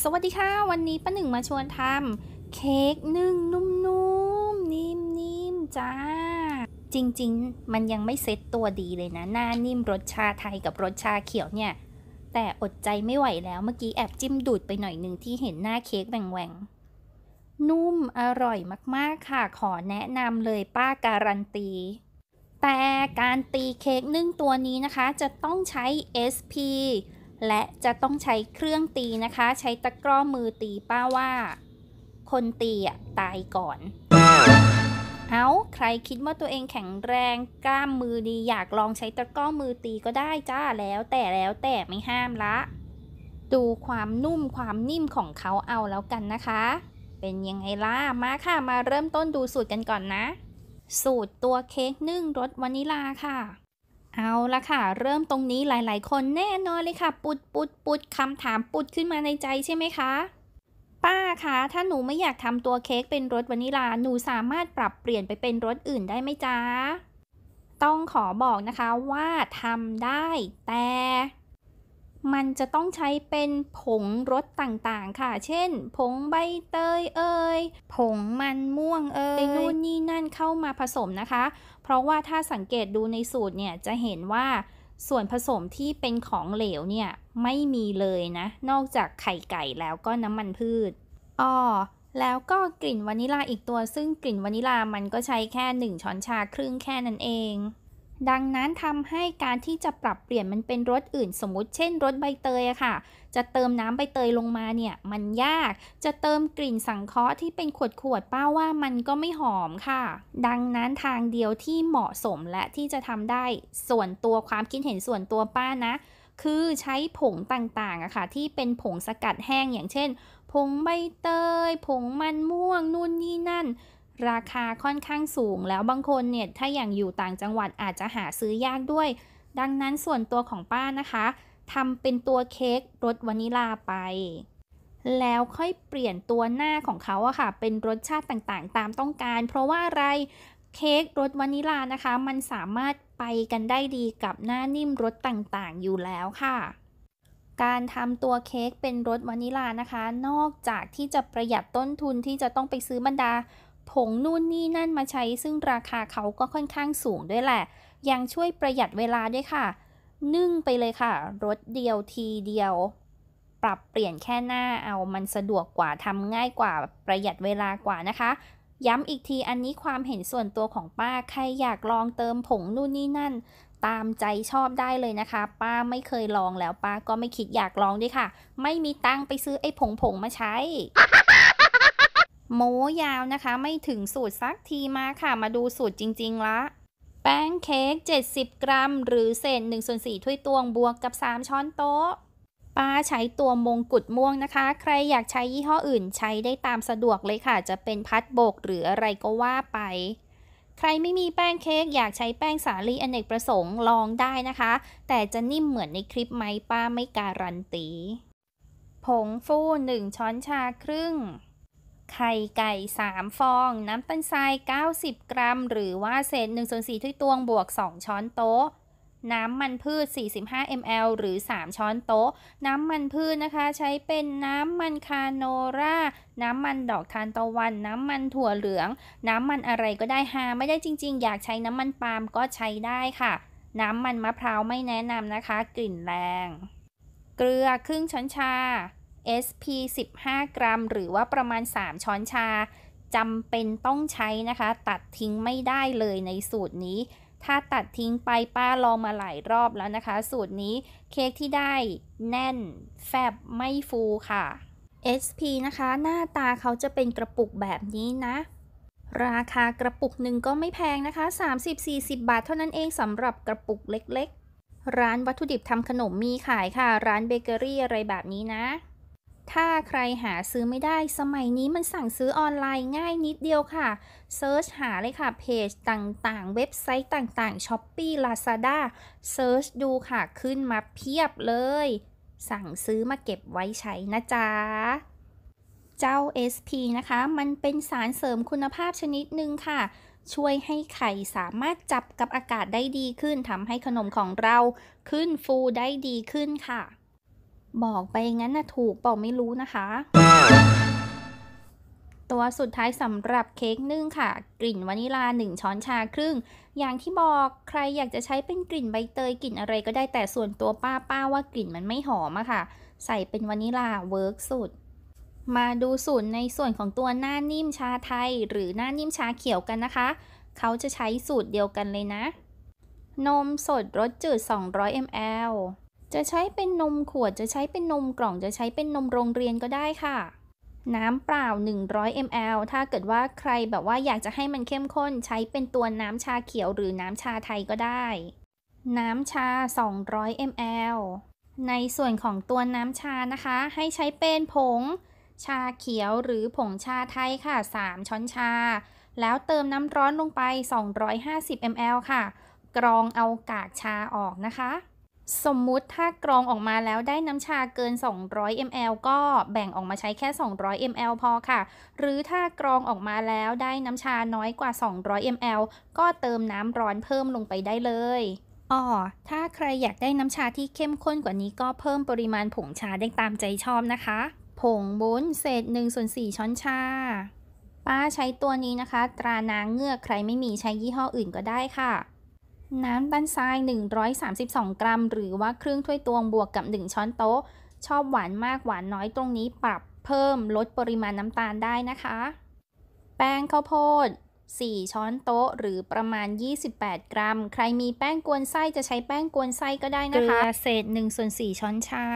สวัสดีค่ะวันนี้ป้าหนึ่งมาชวนทำเค้กนึ่งนุ่มๆนิ่มๆจ้า จริงๆมันยังไม่เซ็ตตัวดีเลยนะ หน้านิ่มรสชาไทยกับรสชาเขียวเนี่ยแต่อดใจไม่ไหวแล้วเมื่อกี้ แอบจิ้มดูดไปหน่อยหนึ่งที่เห็นหน้าเค้กแหวงๆ นุ่มอร่อยมาก ๆ ค่ะ ขอแนะนำเลยป้าการันตี แต่การตีเค้กนึ่งตัวนี้นะคะจะต้องใช้ SP และจะต้องใช้เครื่องตีนะคะ ใช้ตะกร้อมือตีป้าว่า คนตีอ่ะตายก่อน เอาใครคิดว่าตัวเองแข็งแรงกล้ามมือดีอยากลองใช้ตะกร้อมือตีก็ได้จ้าแล้วแต่แล้วแต่ไม่ห้ามละ ดูความนุ่มความนิ่มของเขาเอาแล้วกันนะคะ เป็นยังไงล่ะ มาค่ะมาเริ่มต้นดูสูตรกันก่อนนะ สูตรตัวเค้กนึ่งรสวานิลาค่ะเอาละค่ะเริ่มตรงนี้หลายๆ คนแน่นอนเลยค่ะ ปุดปุดปุดคำถามปุดขึ้นมาในใจใช่ไหมคะ ป้าคะถ้าหนูไม่อยากทำตัวเค้กเป็นรสวานิลาหนูสามารถปรับเปลี่ยนไปเป็นรสอื่นได้ไหมจ๊ะต้องขอบอกนะคะว่าทำได้แต่มันจะต้องใช้เป็นผงรสต่างๆ ค่ะ เช่น ผงใบเตยเอ่ย ผงมันม่วงเอ่ยนู่นนี่นั่นเข้ามาผสมนะคะ เพราะว่าถ้าสังเกตดูในสูตรเนี่ยจะเห็นว่าส่วนผสมที่เป็นของเหลวเนี่ยไม่มีเลยนะ นอกจากไข่ไก่แล้วก็น้ำมันพืชอ๋อแล้วก็กลิ่นวานิลาอีกตัว ซึ่งกลิ่นวานิลามันก็ใช้แค่ 1ช้อนชาครึ่งแค่นั้นเองดังนั้นทำให้การที่จะปรับเปลี่ยนมันเป็นรสอื่นสมมติเช่นรสใบเตยอะค่ะ จะเติมน้ำใบเตยลงมาเนี่ย มันยากจะเติมกลิ่นสังเคราะห์ที่เป็นขวดขวดป้าว่ามันก็ไม่หอมค่ะ ดังนั้นทางเดียวที่เหมาะสมและที่จะทำได้ ส่วนตัวความคิดเห็นส่วนตัวป้านะ คือใช้ผงต่างๆอะค่ะ ที่เป็นผงสกัดแห้งอย่างเช่น ผงใบเตย ผงมันม่วงนู่นนี่นั่นราคาค่อนข้างสูงแล้วบางคนเนี่ยถ้าอย่างอยู่ต่างจังหวัดอาจจะหาซื้อยากด้วย ดังนั้นส่วนตัวของป้านะคะทำเป็นตัวเค้กรสวานิลาไป แล้วค่อยเปลี่ยนตัวหน้าของเขาอะค่ะ เป็นรสชาติต่างๆ ตามต้องการ เพราะว่าอะไรเค้กรสวานิลานะคะ มันสามารถไปกันได้ดีกับหน้านิ่มรสต่าง ๆ อยู่แล้วค่ะ การทำตัวเค้กเป็นรสวานิลานะคะ นอกจากที่จะประหยัดต้นทุนที่จะต้องไปซื้อบรรดาผงนู่นนี่นั่นมาใช้ ซึ่งราคาเขาก็ค่อนข้างสูงด้วยแหละ ยังช่วยประหยัดเวลาด้วยค่ะ นึ่งไปเลยค่ะ รถเดียวทีเดียว ปรับเปลี่ยนแค่หน้าเอามันสะดวกกว่าทำง่ายกว่าประหยัดเวลากว่านะคะ ย้ำอีกทีอันนี้ความเห็นส่วนตัวของป้าใคร อยากลองเติมผงนู่นนี่นั่น ตามใจชอบได้เลยนะคะ ป้าไม่เคยลองแล้ว ป้าก็ไม่คิดอยากลองด้วยค่ะ ไม่มีตังไปซื้อไอ้ผงผงมาใช้โม้ยาวนะคะไม่ถึงสูตรสักทีมาค่ะมาดูสูตรจริงๆละ แป้งเค้ก70 กรัมหรือเศษ1ส่วน4ถ้วยตวงบวกกับ 3 ช้อนโต๊ะ ป้าใช้ตัวมงกุฎม่วงนะคะ ใครอยากใช้ยี่ห้ออื่นใช้ได้ตามสะดวกเลยค่ะ จะเป็นพัดโบกหรืออะไรก็ว่าไป ใครไม่มีแป้งเค้กอยากใช้แป้งสาลีอเนกประสงค์ลองได้นะคะ แต่จะนิ่มเหมือนในคลิปไหมป้าไม่การันตี ผงฟู1ช้อนชาครึ่งไข่ไก่3ฟอง น้ำตาลทราย 90 กรัม หรือว่าเศษ1ส่วน4ถ้วยตวงบวก 2 ช้อนโต๊ะ น้ำมันพืช 45 ml หรือ 3 ช้อนโต๊ะ น้ำมันพืชนะคะใช้เป็นน้ำมันคาโนรา น้ำมันดอกทานตะวัน น้ำมันถั่วเหลือง น้ำมันอะไรก็ได้หาไม่ได้จริง ๆ อยากใช้น้ำมันปาล์มก็ใช้ได้ค่ะ น้ำมันมะพร้าวไม่แนะนำนะคะ กลิ่นแรง เกลือครึ่งช้อนชา SP 15 กรัม หรือว่าประมาณ 3 ช้อนชา จำเป็นต้องใช้นะคะ ตัดทิ้งไม่ได้เลยในสูตรนี้ ถ้าตัดทิ้งไปป้าลองมาหลายรอบแล้วนะคะ สูตรนี้เค้กที่ได้แน่น แฟบไม่ฟูค่ะ SP นะคะ หน้าตาเขาจะเป็นกระปุกแบบนี้นะ ราคากระปุกหนึ่งก็ไม่แพงนะคะ 30-40 บาทเท่านั้นเองสำหรับกระปุกเล็ก ๆ ร้านวัตถุดิบทำขนมมีขายค่ะ ร้านเบเกอรี่อะไรแบบนี้นะถ้าใครหาซื้อไม่ได้ สมัยนี้มันสั่งซื้อออนไลน์ ง่ายนิดเดียวค่ะ เซิร์ชหาเลยค่ะ เพจต่างๆ เว็บไซต์ต่างๆ s h อ p e e Lazada เซิร์ชดูค่ะขึ้นมาเพียบเลย สั่งซื้อมาเก็บไว้ใช้นะจ๊ะเจ้า SP นะคะมันเป็นสารเสริมคุณภาพชนิดหนึ่งค่ะ ช่วยให้ไข่สามารถจับกับอากาศได้ดีขึ้นทำให้ขนมของเรา ขึ้นฟู ได้ดีขึ้นค่ะบอกไปงั้นนะถูกเปล่าไม่รู้นะคะ ตัวสุดท้ายสำหรับเค้กนึ่งค่ะ กลิ่นวานิลา 1 ช้อนชาครึ่ง อย่างที่บอกใครอยากจะใช้เป็นกลิ่นใบเตย กลิ่นอะไรก็ได้แต่ส่วนตัวป้าป้าว่ากลิ่นมันไม่หอมอะค่ะ ใส่เป็นวานิลาเวิร์กสุด มาดูสูตรในส่วนของตัวหน้านิ่มชาไทย หรือหน้านิ่มชาเขียวกันนะคะเขาจะใช้สูตรเดียวกันเลยนะนมสดรสจืด200 ml จะใช้เป็นนมขวดจะใช้เป็นนมกล่องจะใช้เป็นนมโรงเรียนก็ได้ค่ะ น้ำเปล่า 100 ml ถ้าเกิดว่าใครแบบว่าอยากจะให้มันเข้มข้น ใช้เป็นตัวน้ำชาเขียวหรือน้ำชาไทยก็ได้ น้ำชา 200 ml ในส่วนของตัวน้ำชานะคะ ให้ใช้เป็นผง ชาเขียวหรือผงชาไทยค่ะ 3 ช้อนชา แล้วเติมน้ำร้อนลงไป 250 ml ค่ะ กรองเอากากชาออกนะคะสมมุติถ้ากรองออกมาแล้วได้น้ำชาเกิน 200 ml ก็แบ่งออกมาใช้แค่ 200 ml พอค่ะ หรือถ้ากรองออกมาแล้วได้น้ำชาน้อยกว่า200 ml ก็เติมน้ำร้อนเพิ่มลงไปได้เลยอ๋อถ้าใครอยากได้น้ำชาที่เข้มข้นกว่านี้ก็เพิ่มปริมาณผงชาได้ตามใจชอบนะคะ ผงบุ้นเศษ1ส่วน4ช้อนชา ป้าใช้ตัวนี้นะคะตรานางเงือกใครไม่มีใช้ยี่ห้ออื่นก็ได้ค่ะน้ำตาลทราย132 กรัม หรือว่า ครึ่งถ้วยตวง บวกกับ 1 ช้อนโต๊ะ ชอบหวานมากหวานน้อยตรงนี้ปรับเพิ่มลดปริมาณน้ำตาลได้นะคะ แป้งข้าวโพด 4 ช้อนโต๊ะ หรือประมาณ 28 กรัม ใครมีแป้งกวนไส้จะใช้แป้งกวนไส้ก็ได้นะคะเศษ1ส่วน4 ช้อนชา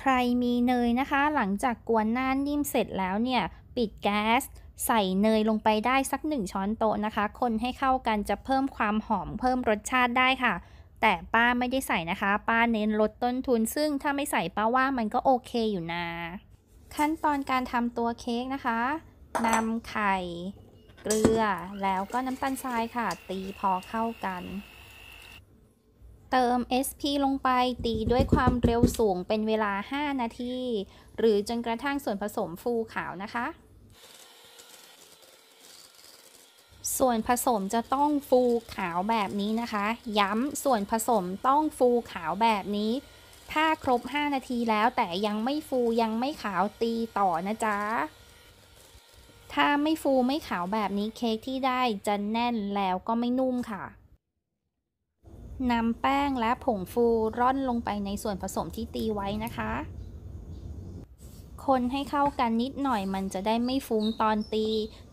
ใครมีเนยนะคะ หลังจากกวนน่านนิ่มเสร็จแล้วเนี่ยปิดแก๊สใส่เนยลงไปได้สัก 1 ช้อนโต๊ะนะคะ คนให้เข้ากันจะเพิ่มความหอมเพิ่มรสชาติได้ค่ะ แต่ป้าไม่ได้ใส่นะคะ ป้าเน้นลดต้นทุน ซึ่งถ้าไม่ใส่ป้าว่ามันก็โอเคอยู่นะขั้นตอนการทำตัวเค้กนะคะนำไข่ เกลือ แล้วก็น้ำตาลทรายค่ะ ตีพอเข้ากัน เติม SP ลงไปตีด้วยความเร็วสูงเป็นเวลา 5 นาที หรือจนกระทั่งส่วนผสมฟูขาวนะคะส่วนผสมจะต้องฟูขาวแบบนี้นะคะ ย้ำส่วนผสมต้องฟูขาวแบบนี้ ถ้าครบ 5 นาทีแล้วแต่ยังไม่ฟูยังไม่ขาวตีต่อนะจ๊ะ ถ้าไม่ฟูไม่ขาวแบบนี้เค้กที่ได้จะแน่นแล้วก็ไม่นุ่มค่ะนำแป้งและผงฟูร่อนลงไปในส่วนผสมที่ตีไว้นะคะ คนให้เข้ากันนิดหน่อยมันจะได้ไม่ฟุ้งตอนตี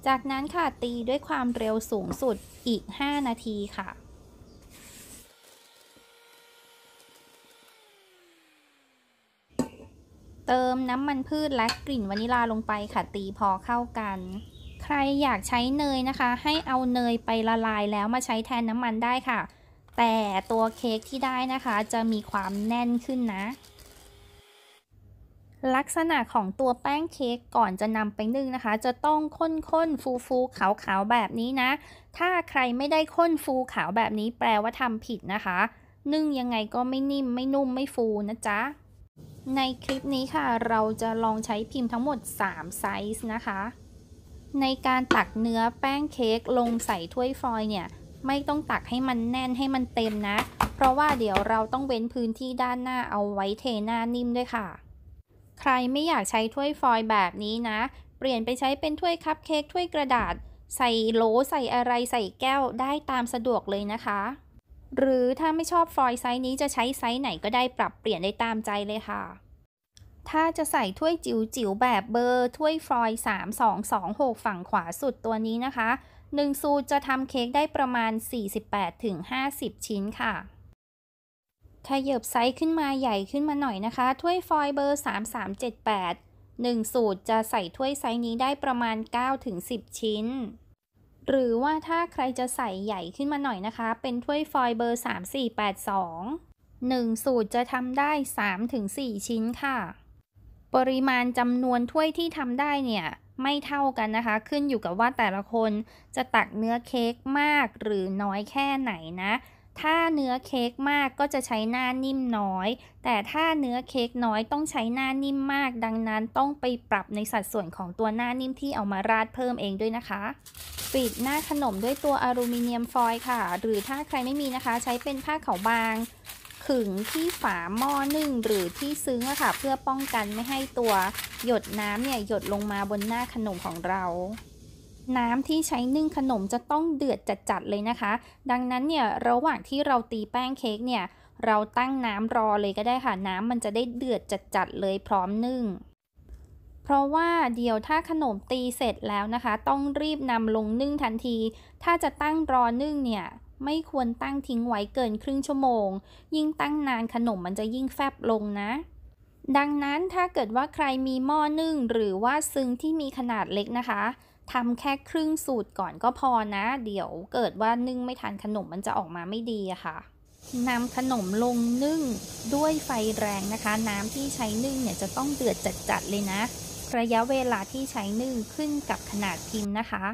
จากนั้นค่ะ ตีด้วยความเร็วสูงสุดอีก 5 นาทีค่ะ เติมน้ำมันพืชและกลิ่นวานิลาลงไปค่ะตีพอเข้ากัน ใครอยากใช้เนยนะคะ ให้เอาเนยไปละลายแล้วมาใช้แทนน้ำมันได้ค่ะ แต่ตัวเค้กที่ได้นะคะ จะมีความแน่นขึ้นนะลักษณะของตัวแป้งเค้กก่อนจะนำไปนึ่งนะคะ จะต้องข้นๆฟูๆขาวๆแบบนี้นะ ถ้าใครไม่ได้ข้นฟูขาวแบบนี้แปลว่าทำผิดนะคะ นึ่งยังไงก็ไม่นิ่มไม่นุ่มไม่ฟูนะจ๊ะ ในคลิปนี้ค่ะเราจะลองใช้พิมพ์ทั้งหมด3ไซส์นะคะ ในการตักเนื้อแป้งเค้กลงใส่ถ้วยฟอย์เนี่ย ไม่ต้องตักให้มันแน่นให้มันเต็มนะ เพราะว่าเดี๋ยวเราต้องเว้นพื้นที่ด้านหน้าเอาไว้เทหน้านิ่มด้วยค่ะใครไม่อยากใช้ถ้วยฟอย์แบบนี้นะ เปลี่ยนไปใช้เป็นถ้วยคัพเค้กถ้วยกระดาษ ใส่โหลใส่อะไรใส่แก้วได้ตามสะดวกเลยนะคะ หรือถ้าไม่ชอบฟอย์ไซส์ นี้จะใช้ไซส์ไหนก็ได้ปรับเปลี่ยน ได้ ตามใจเลยค่ะ ถ้าจะใส่ถ้วยจิ๋วๆแบบเบอร์ถ้วยฟอยล์3226 ฝั่งขวาสุดตัวนี้นะคะ1สูตรจะทำเค้กได้ประมาณ 48-50 ชิ้นค่ะขยบไซส์ขึ้นมาใหญ่ขึ้นมาหน่อยนะคะ ถ้วยฟอยเบอร์ 3378 1 สูตรจะใส่ถ้วยไซส์นี้ได้ประมาณ 9-10 ชิ้น หรือว่าถ้าใครจะใส่ใหญ่ขึ้นมาหน่อยนะคะ เป็นถ้วยฟอยเบอร์ 3482 1 สูตรจะทำได้ 3-4 ชิ้นค่ะ ปริมาณจำนวนถ้วยที่ทำได้เนี่ยไม่เท่ากันนะคะ ขึ้นอยู่กับว่าแต่ละคนจะตักเนื้อเค้กมากหรือน้อยแค่ไหนนะถ้าเนื้อเค้กมากก็จะใช้หน้านิ่มน้อย แต่ถ้าเนื้อเค้กน้อยต้องใช้หน้านิ่มมาก ดังนั้นต้องไปปรับในสัดส่วนของตัวหน้านิ่มที่เอามาราดเพิ่มเองด้วยนะคะ ปิดหน้าขนมด้วยตัวอลูมิเนียมฟอยล์ค่ะ หรือถ้าใครไม่มีนะคะใช้เป็นผ้าขาวบางขึงที่ฝาหม้อนึ่งหรือที่ซึ้งะค่ะ เพื่อป้องกันไม่ให้ตัว หยดน้ำเนี่ยหยดลงมาบนหน้าขนมของเราน้ำที่ใช้นึ่งขนมจะต้องเดือดจัดๆเลยนะคะ ดังนั้นเนี่ย ระหว่างที่เราตีแป้งเค้กเนี่ย เราตั้งน้ำรอเลยก็ได้ค่ะ น้ำมันจะได้เดือดจัดๆเลยพร้อมนึ่ง เพราะว่าเดี๋ยวถ้าขนมตีเสร็จแล้วนะคะ ต้องรีบนำลงนึ่งทันที ถ้าจะตั้งรอนึ่งเนี่ย ไม่ควรตั้งทิ้งไว้เกินครึ่งชั่วโมง ยิ่งตั้งนานขนมมันจะยิ่งแฟบลงนะ ดังนั้นถ้าเกิดว่าใครมีหม้อนึ่งหรือว่าซึ้งที่มีขนาดเล็กนะคะทำแค่ครึ่งสูตรก่อนก็พอนะ เดี๋ยวเกิดว่านึ่งไม่ทันขนมมันจะออกมาไม่ดีอะค่ะนำขนมลงนึ่ง ด้วยไฟแรงนะคะ น้ำที่ใช้นึ่งเนี่ยจะต้องเดือดจัดๆเลยนะ ระยะเวลาที่ใช้นึ่งขึ้นกับขนาดพิมพ์นะคะ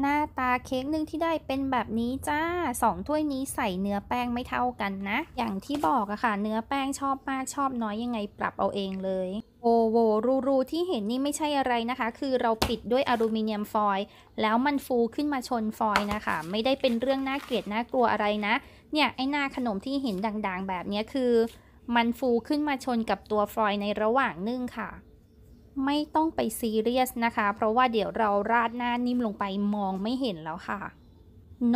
หน้าตาเค้กนึ่งที่ได้เป็นแบบนี้จ้าสองถ้วยนี้ใส่เนื้อแป้งไม่เท่ากันนะ อย่างที่บอกอะค่ะ เนื้อแป้งชอบมากชอบน้อยยังไงปรับเอาเองเลยโอโวรูรูที่เห็นนี่ไม่ใช่อะไรนะคะ คือเราปิดด้วยอลูมิเนียมฟอยล์ แล้วมันฟูขึ้นมาชนฟอยล์นะคะ ไม่ได้เป็นเรื่องน่าเกลียดน่ากลัวอะไรนะ เนี่ยไอ้หน้าขนมที่เห็นด่างๆ แบบนี้คือมันฟูขึ้นมาชนกับตัวฟอยล์ในระหว่างนึ่งค่ะไม่ต้องไปซีเรียสนะคะ เพราะว่าเดี๋ยวเราราดหน้านิ่มลงไปมองไม่เห็นแล้วค่ะ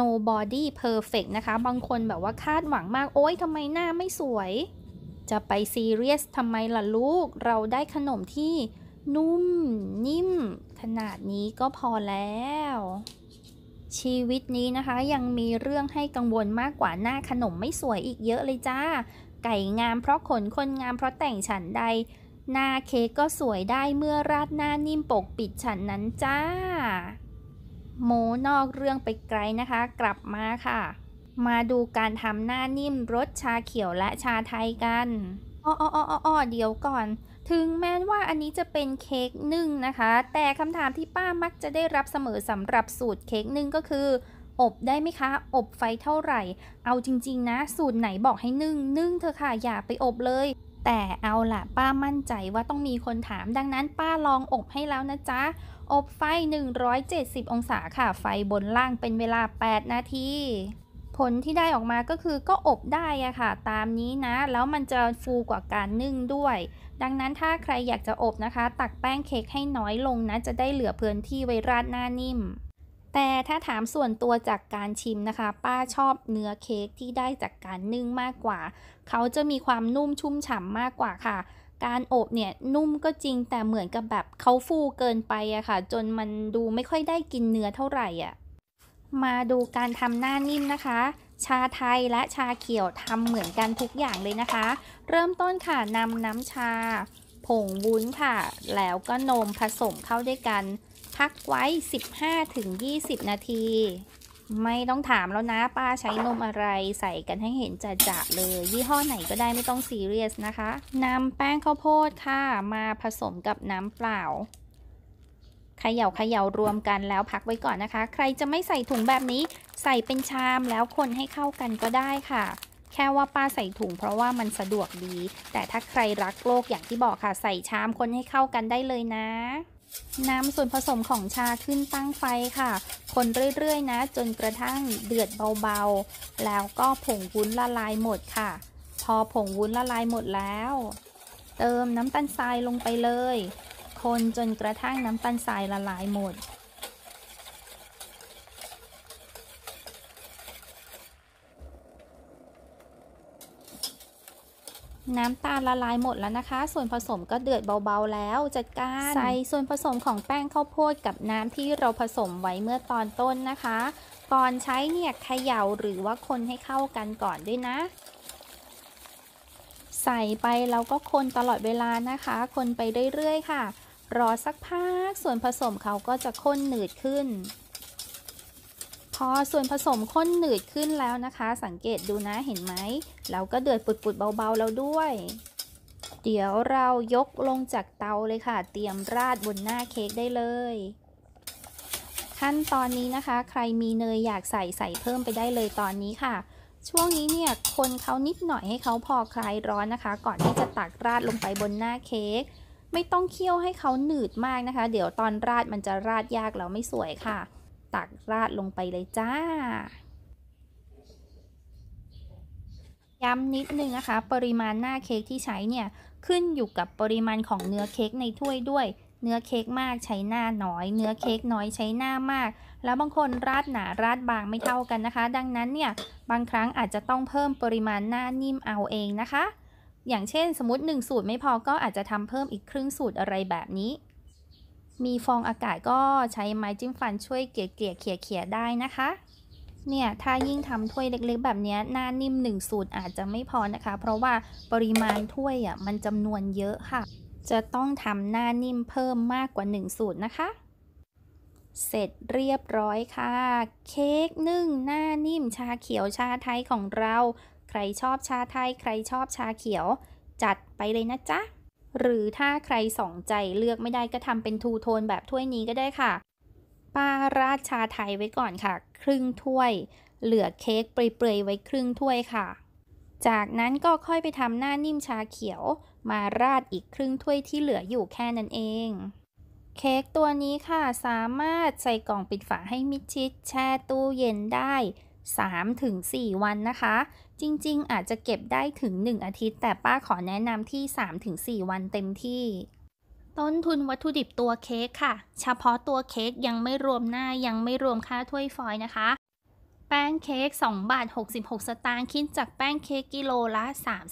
nobody perfect นะคะ บางคนแบบว่าคาดหวังมาก โอ๊ยทำไมหน้าไม่สวย จะไปซีเรียสทำไมล่ะลูก เราได้ขนมที่นุ่มนิ่มขนาดนี้ก็พอแล้ว ชีวิตนี้นะคะ ยังมีเรื่องให้กังวลมากกว่าหน้าขนมไม่สวยอีกเยอะเลยจ้า ไก่งามเพราะขน คนงามเพราะแต่งฉันใดหน้าเค้กก็สวยได้เมื่อราดหน้านิ่มปกปิดฉันนั้นจ้าโมนอกเรื่องไปไกลนะคะ กลับมาค่ะ มาดูการทำหน้านิ่มรสชาเขียวและชาไทยกันอ้ออ้ออ้อเดี๋ยวก่อน ถึงแม้ว่าอันนี้จะเป็นเค้กนึ่งนะคะ แต่คำถามที่ป้ามักจะได้รับเสมอสำหรับสูตรเค้กนึ่งก็คือ อบได้ไหมคะ อบไฟเท่าไหร่ เอาจริง ๆ นะสูตรไหนบอกให้นึ่ง นึ่งเธอค่ะอย่าไปอบเลยแต่เอาล่ะ ป้ามั่นใจว่าต้องมีคนถาม ดังนั้นป้าลองอบให้แล้วนะจ๊ะ อบไฟ 170 องศาค่ะ ไฟบนล่างเป็นเวลา 8 นาที ผลที่ได้ออกมาก็คือก็อบได้อะค่ะ ตามนี้นะ แล้วมันจะฟูกว่าการนึ่งด้วย ดังนั้นถ้าใครอยากจะอบนะคะ ตักแป้งเค้กให้น้อยลงนะ จะได้เหลือพื้นที่ไว้ราดหน้านิ่มแต่ถ้าถามส่วนตัวจากการชิมนะคะ ป้าชอบเนื้อเค้กที่ได้จากการนึ่งมากกว่า เขาจะมีความนุ่มชุ่มฉ่ำมากกว่าค่ะ การอบเนี่ยนุ่มก็จริงแต่เหมือนกับแบบเขาฟูเกินไปอะค่ะ จนมันดูไม่ค่อยได้กินเนื้อเท่าไหร่อะมาดูการทำหน้านิ่มนะคะ ชาไทยและชาเขียวทำเหมือนกันทุกอย่างเลยนะคะ เริ่มต้นค่ะนำน้ำชาผงวุ้นค่ะ แล้วก็นมผสมเข้าด้วยกันพักไว้ 15-20 นาที ไม่ต้องถามแล้วนะ ป้าใช้นมอะไร ใส่กันให้เห็นจะจะเลย ยี่ห้อไหนก็ได้ไม่ต้องซีเรียสนะคะนำแป้งข้าวโพดค่ะมาผสมกับน้ำเปล่าเขย่าเขย่ารวมกันแล้วพักไว้ก่อนนะคะ ใครจะไม่ใส่ถุงแบบนี้ ใส่เป็นชามแล้วคนให้เข้ากันก็ได้ค่ะ แค่ว่าป้าใส่ถุงเพราะว่ามันสะดวกดี แต่ถ้าใครรักโลกอย่างที่บอกค่ะใส่ชามคนให้เข้ากันได้เลยนะน้ำส่วนผสมของชาขึ้นตั้งไฟค่ะ คนเรื่อย ๆนะ จนกระทั่งเดือดเบาๆ แล้วก็ผงวุ้นละลายหมดค่ะ พอผงวุ้นละลายหมดแล้ว เติมน้ำตาลทรายลงไปเลย คนจนกระทั่งน้ำตาลทรายละลายหมดน้ำตาลละลายหมดแล้วนะคะ ส่วนผสมก็เดือดเบาๆแล้ว จัดการใส่ส่วนผสมของแป้งข้าวโพดกับน้ำที่เราผสมไว้เมื่อตอนต้นนะคะ ก่อนใช้เนี่ยเขย่าหรือว่าคนให้เข้ากันก่อนด้วยนะ ใส่ไปแล้วก็คนตลอดเวลานะคะ คนไปเรื่อยๆค่ะ รอสักพักส่วนผสมเขาก็จะข้นหนืดขึ้นอส่วนผสมข้นหนืดขึ้นแล้วนะคะ สังเกตดูนะเห็นไหมเราก็เดือดปุดๆเบา ๆ แล้วด้วย เดี๋ยวเรายกลงจากเตาเลยค่ะ เตรียมราดบนหน้าเค้กได้เลย ขั้นตอนนี้นะคะ ใครมีเนยอยากใส่ใส่เพิ่มไปได้เลยตอนนี้ค่ะ ช่วงนี้เนี่ยคนเขานิดหน่อยให้เขาพอคลายร้อนนะคะ ก่อนที่จะตักราดลงไปบนหน้าเค้กไม่ต้องเคี่ยวให้เขาหนืดมากนะคะ เดี๋ยวตอนราดมันจะราดยากแล้วไม่สวยค่ะตักราดลงไปเลยจ้า ย้ำนิดนึงนะคะ ปริมาณหน้าเค้กที่ใช้เนี่ย ขึ้นอยู่กับปริมาณของเนื้อเค้กในถ้วยด้วย เนื้อเค้กมากใช้หน้าน้อย เนื้อเค้กน้อยใช้หน้ามาก แล้วบางคนราดหนาราดบางไม่เท่ากันนะคะ ดังนั้นเนี่ยบางครั้งอาจจะต้องเพิ่มปริมาณหน้านิ่มเอาเองนะคะ อย่างเช่นสมมติ1สูตรไม่พอก็อาจจะทำเพิ่มอีกครึ่งสูตรอะไรแบบนี้มีฟองอากาศก็ใช้ไม้จิ้มฟันช่วยเกลี่ยเขี่ยได้นะคะ เนี่ยถ้ายิ่งทำถ้วยเล็กๆ แบบนี้หน้านิ่มหนึ่งสูตรอาจจะไม่พอนะคะ เพราะว่าปริมาณถ้วยอ่ะมันจำนวนเยอะค่ะ จะต้องทำหน้านิ่มเพิ่มมากกว่า 1 สูตรนะคะ เสร็จเรียบร้อยค่ะ เค้กนึ่งหน้านิ่มชาเขียวชาไทยของเรา ใครชอบชาไทยใครชอบชาเขียวจัดไปเลยนะจ๊ะหรือถ้าใครสองใจเลือกไม่ได้ก็ทำเป็นทูโทนแบบถ้วยนี้ก็ได้ค่ะปลาราดชาไทยไว้ก่อนค่ะ ครึ่งถ้วย เหลือเค้กเปรยๆไว้ครึ่งถ้วยค่ะ จากนั้นก็ค่อยไปทำหน้านิ่มชาเขียว มาราดอีกครึ่งถ้วยที่เหลืออยู่แค่นั้นเอง เค้กตัวนี้ค่ะสามารถใส่กล่องปิดฝาให้มิดชิดแช่ตู้เย็นได้3-4ถึงวันนะคะ จริงๆ อาจจะเก็บได้ถึง 1 อาทิตย์ แต่ป้าขอแนะนำที่ 3-4ถึงวันเต็มที่ ต้นทุนวัตถุดิบตัวเค้กค่ะ เฉพาะตัวเค้กยังไม่รวมหน้า ยังไม่รวมค่าถ้วยฟอยนะคะ แป้งเค้ก2 บาท 66 สตางค์ คิดจากแป้งเค้กกิโลละ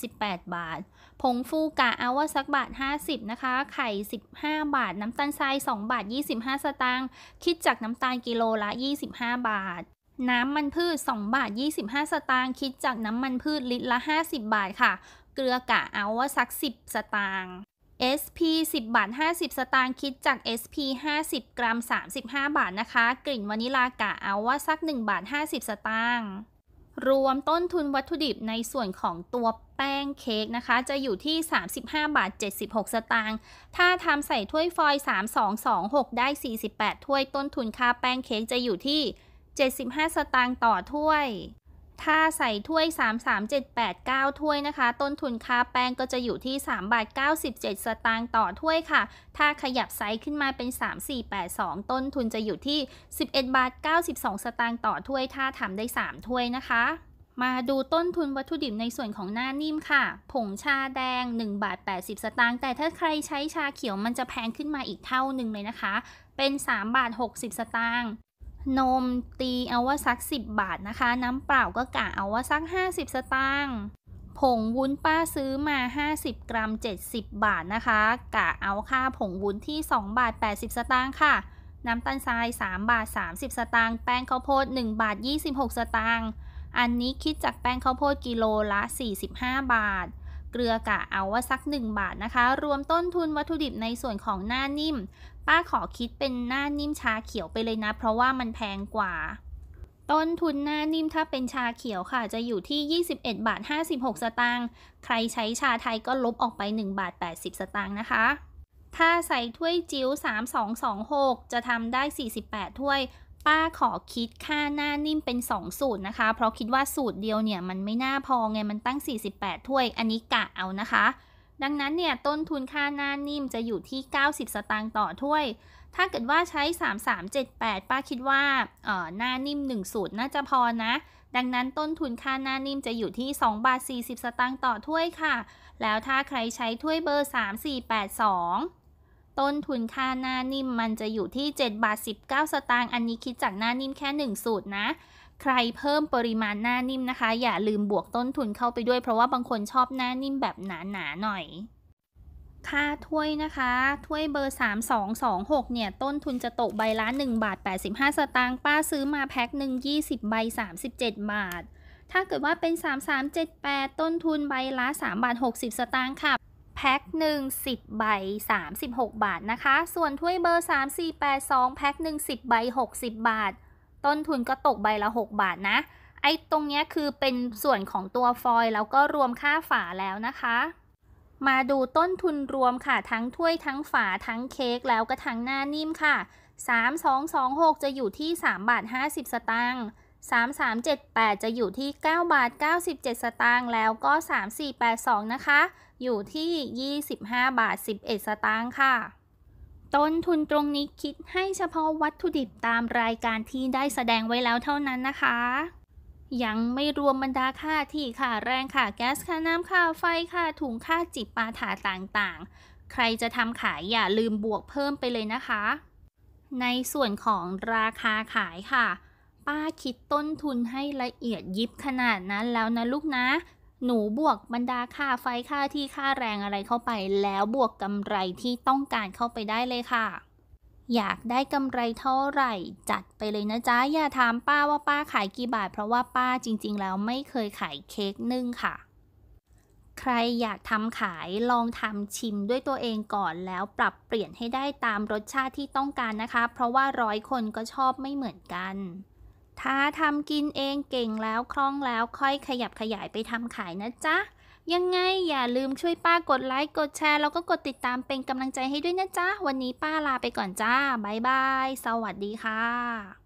38 บาท ผงฟูกะเอาว่าสักบาท 50นะคะ ไข่ 15 บาท น้ำตาลทราย2บาท25 สตางค์ คิดจากน้ำตาลกิโลละ 25 บาทน้ำมันพืช 2 บาท 25 สตางค์ คิดจากน้ำมันพืชลิตรละ 50 บาทค่ะ เกลือกะเอาว่า สัก 10 สตางค์ SP 10 บาท 50 สตางค์ คิดจาก SP 50 กรัม 35 บาทนะคะ กลิ่นวานิลากะเอาว่า สัก 1 บาท 50 สตางค์ รวมต้นทุนวัตถุดิบในส่วนของตัวแป้งเค้กนะคะ จะอยู่ที่ 35บาท76 สตางค์ ถ้าทำใส่ถ้วยฟอยล์3226 ได้ 48 ถ้วยต้นทุนค่าแป้งเค้กจะอยู่ที่75 สตางค์ต่อถ้วย ถ้าใส่ถ้วย 33789 ถ้วยนะคะ ต้นทุนค่าแป้งก็จะอยู่ที่3บาท97 สตางค์ต่อถ้วยค่ะ ถ้าขยับไซส์ขึ้นมาเป็น 3482 ต้นทุนจะอยู่ที่ 11บาท92 สตางค์ต่อถ้วย ถ้าทำได้3ถ้วยนะคะ มาดูต้นทุนวัตถุดิบในส่วนของหน้านิ่มค่ะ ผงชาแดง1บาท80 สตางค์ แต่ถ้าใครใช้ชาเขียวมันจะแพงขึ้นมาอีกเท่าหนึ่งเลยนะคะ เป็น3บาท60 สตางค์นมตีเอาว่าสัก 10 บาทนะคะ น้ำเปล่า ก็กะเอาว่าสัก 50 สตางค์ผงวุ้นป้าซื้อมา 50 กรัม 70 บาทนะคะ กะเอาค่าผงวุ้นที่ 2 บาท 80 สตางค์ค่ะ น้ำตาลทราย 3 บาท 30 สตางค์แป้งข้าวโพด 1 บาท 26 สตางค์อันนี้คิดจากแป้งข้าวโพดกิโลละ 45 บาท เกลือกะเอาว่าสัก 1 บาทนะคะ รวมต้นทุนวัตถุดิบในส่วนของหน้านิ่มป้าขอคิดเป็นหน้านิ่มชาเขียวไปเลยนะเพราะว่ามันแพงกว่า ต้นทุนหน้านิ่มถ้าเป็นชาเขียวค่ะ จะอยู่ที่ 21บาท56สตางค์ใครใช้ชาไทยก็ลบออกไป1บาท80 สตางค์นะคะ ถ้าใส่ถ้วยจิ๋ว3226 จะทำได้ 48ถ้วย ป้าขอคิดค่าหน้านิ่มเป็น 2 สูตรนะคะ เพราะคิดว่าสูตรเดียวเนี่ยมันไม่น่าพอไงมันตั้ง 48 ถ้วยอันนี้กะเอานะคะดังนั้นเนี่ย ต้นทุนค่าหน้านิ่มจะอยู่ที่ 90 สตางค์ต่อถ้วย ถ้าเกิดว่าใช้ 3378 ป้าคิดว่าเออหน้านิ่ม1สูตรน่าจะพอนะ ดังนั้นต้นทุนค่าหน้านิ่มจะอยู่ที่ 2 บาท40 สตางค์ต่อถ้วยค่ะ แล้วถ้าใครใช้ถ้วยเบอร์ 3482 ต้นทุนค่าหน้านิ่มมันจะอยู่ที่7บาท19 สตางค์อันนี้คิดจากหน้านิ่มแค่1สูตรนะใครเพิ่มปริมาณหน้านิ่มนะคะ อย่าลืมบวกต้นทุนเข้าไปด้วย เพราะว่าบางคนชอบหน้านิ่มแบบหนาๆหหน่อย ค่าถ้วยนะคะ ถ้วยเบอร์ 3226 เนี่ย ต้นทุนจะตกใบละ1บาท85 สตางค์ ป้าซื้อมาแพ็คหนึ่ง20 ใบ 37 บาท ถ้าเกิดว่าเป็น 3378 ต้นทุนใบละ3บาท60 สตางค์ค่ะ แพ็คหนึ่งสิบใบสามสิบหกบาทนะคะ ส่วนถ้วยเบอร์สามสี่แปดสองแพ็คหนึ่งสิบใบหกสิบบาทต้นทุนก็ตกใบละ 6 บาทนะ ไอ้ตรงนี้คือเป็นส่วนของตัวฟอยล์แล้วก็รวมค่าฝาแล้วนะคะ มาดูต้นทุนรวมค่ะทั้งถ้วยทั้งฝาทั้งเค้กแล้วก็ทั้งหน้านิ่มค่ะ 3226 จะอยู่ที่3บาท50 สตางค์3378 จะอยู่ที่9บาท97 สตางค์แล้วก็ 3482 นะคะ อยู่ที่ 25บาท 11 สตางค์ค่ะต้นทุนตรงนี้คิดให้เฉพาะวัตถุดิบตามรายการที่ได้แสดงไว้แล้วเท่านั้นนะคะ ยังไม่รวมบรรดาค่าที่ค่าแรงค่าแก๊สค่าน้ำค่าไฟค่าถุงค่าจิบปาถาต่างๆ ใครจะทำขายอย่าลืมบวกเพิ่มไปเลยนะคะ ในส่วนของราคาขายค่ะ ป้าคิดต้นทุนให้ละเอียดยิบขนาดนั้นแล้วนะลูกนะหนูบวกบรรดาค่าไฟค่าที่ค่าแรงอะไรเข้าไป แล้วบวกกำไรที่ต้องการเข้าไปได้เลยค่ะ อยากได้กำไรเท่าไหร่ จัดไปเลยนะจ๊ะอย่าถามป้าว่าป้าขายกี่บาท เพราะว่าป้าจริง ๆ แล้วไม่เคยขายเค้กนึ่งค่ะ ใครอยากทำขายลองทำชิมด้วยตัวเองก่อนแล้วปรับเปลี่ยนให้ได้ตามรสชาติที่ต้องการนะคะ เพราะว่าร้อยคนก็ชอบไม่เหมือนกันถ้าทำกินเองเก่งแล้วคล่องแล้วค่อยขยับขยายไปทำขายนะจ๊ะ ยังไงอย่าลืมช่วยป้ากดไลค์กดแชร์ แล้วก็กดติดตามเป็นกำลังใจให้ด้วยนะจ๊ะ วันนี้ป้าลาไปก่อนจ้า บ๊ายบาย สวัสดีค่ะ